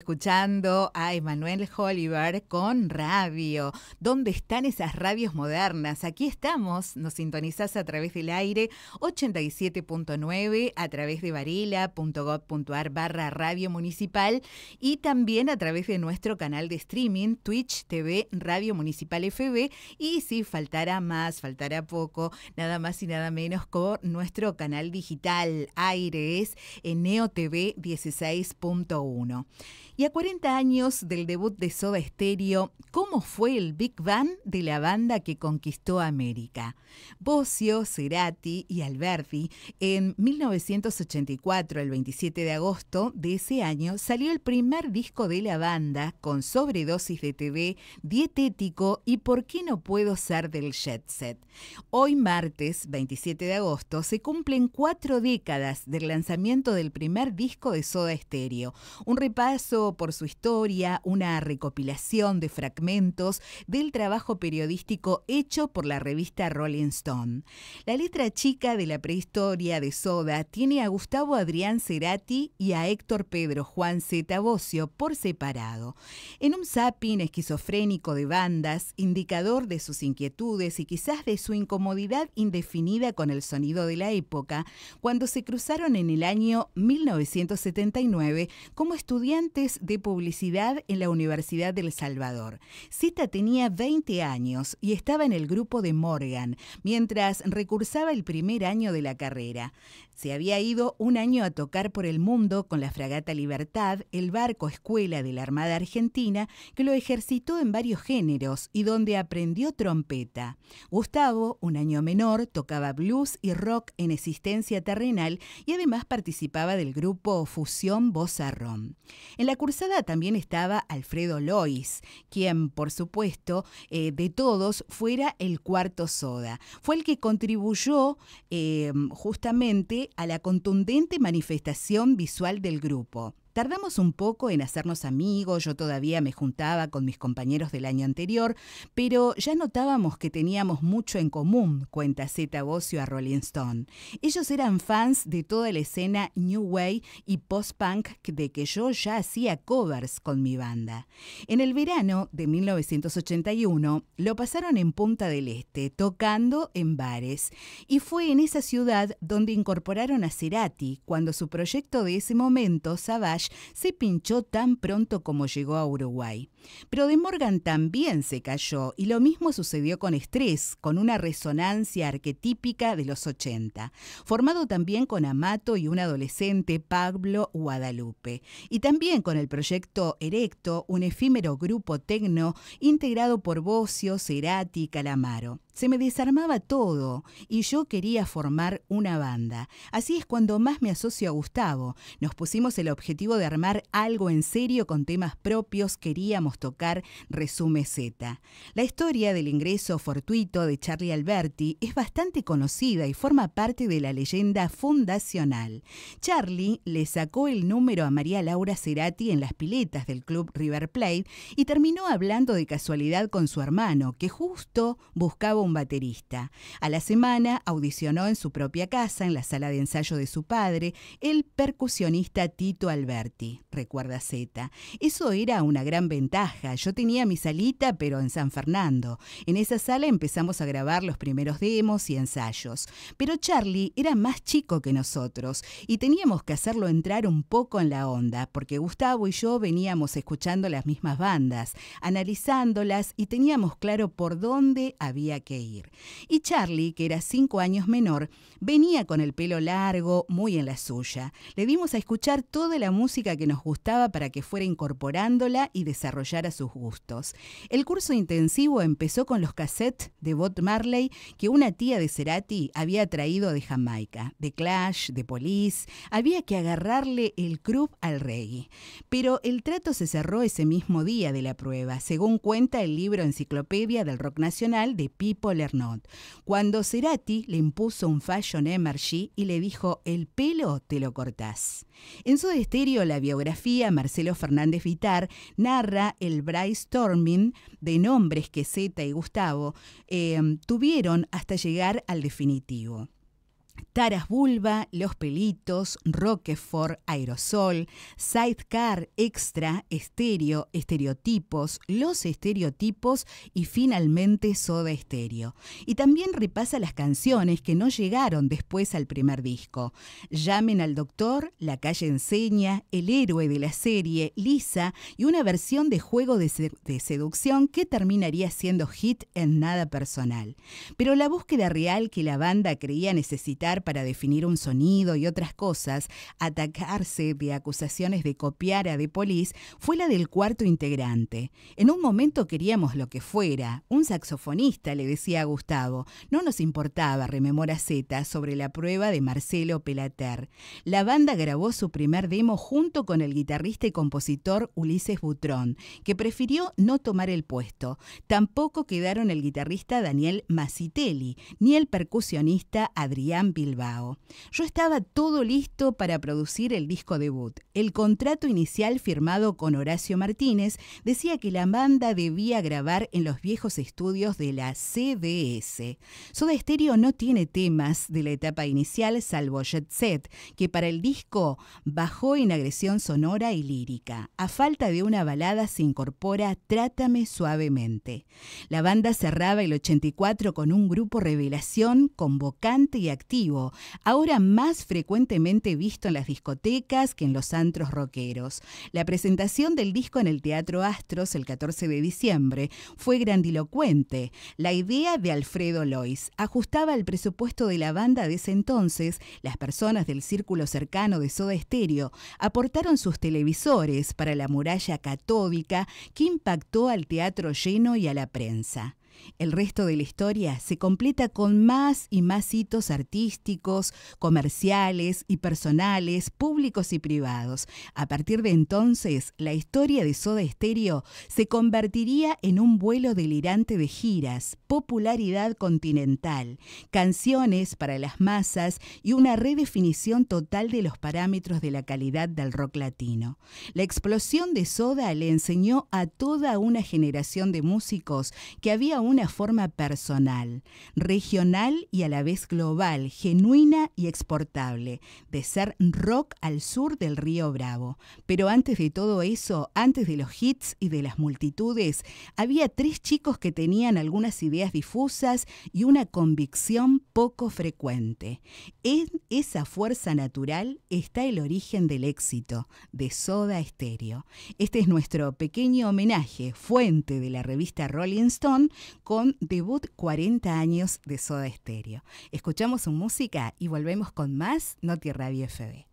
Escuchando a Emanuel Holliver con radio. ¿Dónde están esas radios modernas? Aquí estamos. Nos sintonizás a través del aire 87.9, a través de varila.gov.ar barra radio municipal y también a través de nuestro canal de streaming Twitch TV Radio Municipal FB. Y si faltara más, faltará poco, nada más y nada menos con nuestro canal digital Aires en Neo TV 16.1. Y a 40 años del debut de Soda Stereo, ¿cómo fue el Big Bang de la banda que conquistó América? Bocio, Cerati y Alberti, en 1984, el 27 de agosto de ese año, salió el primer disco de la banda con sobredosis de TV, dietético y ¿Por qué no puedo ser del jet set? Hoy martes, 27 de agosto, se cumplen cuatro décadas del lanzamiento del primer disco de Soda Stereo. Un repaso por su historia una recopilación de fragmentos del trabajo periodístico hecho por la revista Rolling Stone. La letra chica de la prehistoria de Soda tiene a Gustavo Adrián Cerati y a Héctor Pedro Juan Z. Bocio por separado. En un zapping esquizofrénico de bandas, indicador de sus inquietudes y quizás de su incomodidad indefinida con el sonido de la época, cuando se cruzaron en el año 1979 como estudiantes de Publicidad en la Universidad del Salvador. Zeta tenía 20 años y estaba en el grupo de Morgan, mientras recursaba el primer año de la carrera. Se había ido un año a tocar por el mundo con la fragata Libertad, el barco escuela de la Armada Argentina, que lo ejercitó en varios géneros y donde aprendió trompeta. Gustavo, un año menor, tocaba blues y rock en existencia terrenal y además participaba del grupo Fusión Bozarrón. En la cursada también estaba Alfredo Lois, quien, por supuesto, eh, de todos fuera el cuarto soda. Fue el que contribuyó eh, justamente a la contundente manifestación visual del grupo. Tardamos un poco en hacernos amigos, yo todavía me juntaba con mis compañeros del año anterior, pero ya notábamos que teníamos mucho en común, cuenta Zeta Bocio a Rolling Stone. Ellos eran fans de toda la escena New Way y post-punk de que yo ya hacía covers con mi banda. En el verano de 1981 lo pasaron en Punta del Este, tocando en bares, y fue en esa ciudad donde incorporaron a Cerati cuando su proyecto de ese momento, Savage, se pinchó tan pronto como llegó a Uruguay. Pero de Morgan también se cayó y lo mismo sucedió con Estrés, con una resonancia arquetípica de los 80, formado también con Amato y un adolescente Pablo Guadalupe, y también con el proyecto Erecto, un efímero grupo tecno integrado por Bocio, Cerati y Calamaro. Se me desarmaba todo y yo quería formar una banda. Así es cuando más me asocio a Gustavo. Nos pusimos el objetivo de armar algo en serio con temas propios. Queríamos tocar Resume Z. La historia del ingreso fortuito de Charlie Alberti es bastante conocida y forma parte de la leyenda fundacional. Charlie le sacó el número a María Laura Cerati en las piletas del club River Plate y terminó hablando de casualidad con su hermano, que justo buscaba un baterista. A la semana audicionó en su propia casa, en la sala de ensayo de su padre, el percusionista Tito Alberti, recuerda Z. Eso era una gran ventaja. Yo tenía mi salita, pero en San Fernando. En esa sala empezamos a grabar los primeros demos y ensayos. Pero Charlie era más chico que nosotros y teníamos que hacerlo entrar un poco en la onda, porque Gustavo y yo veníamos escuchando las mismas bandas, analizándolas y teníamos claro por dónde había que ir. Y Charlie, que era cinco años menor, venía con el pelo largo, muy en la suya. Le dimos a escuchar toda la música que nos gustaba para que fuera incorporándola y desarrollara sus gustos. El curso intensivo empezó con los cassettes de Bob Marley que una tía de Cerati había traído de Jamaica, de Clash, de Police. Había que agarrarle el club al reggae. Pero el trato se cerró ese mismo día de la prueba, según cuenta el libro Enciclopedia del Rock Nacional de Pip Polernot, cuando Cerati le impuso un fashion emergy y le dijo, el pelo te lo cortás. En su desterio la biografía Marcelo Fernández Vitar narra el brainstorming de nombres que Zeta y Gustavo eh, tuvieron hasta llegar al definitivo. Taras Bulba, Los Pelitos, Roquefort, Aerosol, Sidecar, Extra, Estéreo, Estereotipos, Los Estereotipos y finalmente Soda Estéreo. Y también repasa las canciones que no llegaron después al primer disco. Llamen al Doctor, La Calle Enseña, El Héroe de la Serie, Lisa y una versión de Juego de, de Seducción que terminaría siendo hit en nada personal. Pero la búsqueda real que la banda creía necesitar para definir un sonido y otras cosas, atacarse de acusaciones de copiar a De Polis, fue la del cuarto integrante. En un momento queríamos lo que fuera, un saxofonista, le decía a Gustavo. No nos importaba, rememora Z, sobre la prueba de Marcelo Pelater. La banda grabó su primer demo junto con el guitarrista y compositor Ulises Butrón, que prefirió no tomar el puesto. Tampoco quedaron el guitarrista Daniel Massitelli ni el percusionista Adrián Bilbao. Yo estaba todo listo para producir el disco debut. El contrato inicial firmado con Horacio Martínez decía que la banda debía grabar en los viejos estudios de la CBS. Soda Stereo no tiene temas de la etapa inicial salvo Jet Set, que para el disco bajó en agresión sonora y lírica. A falta de una balada se incorpora Trátame suavemente. La banda cerraba el 84 con un grupo revelación convocante y activo ahora más frecuentemente visto en las discotecas que en los antros rockeros. La presentación del disco en el Teatro Astros el 14 de diciembre fue grandilocuente. La idea de Alfredo Lois ajustaba el presupuesto de la banda de ese entonces. Las personas del círculo cercano de Soda Stereo aportaron sus televisores para la muralla catódica que impactó al teatro lleno y a la prensa. El resto de la historia se completa con más y más hitos artísticos, comerciales y personales, públicos y privados. A partir de entonces, la historia de Soda Stereo se convertiría en un vuelo delirante de giras, popularidad continental, canciones para las masas y una redefinición total de los parámetros de la calidad del rock latino. La explosión de Soda le enseñó a toda una generación de músicos que había un una forma personal, regional y a la vez global, genuina y exportable, de ser rock al sur del río Bravo. Pero antes de todo eso, antes de los hits y de las multitudes, había tres chicos que tenían algunas ideas difusas y una convicción poco frecuente. En esa fuerza natural está el origen del éxito de Soda Estéreo. Este es nuestro pequeño homenaje, fuente de la revista Rolling Stone, con debut 40 años de Soda Estéreo. Escuchamos su música y volvemos con más No Tierra FB.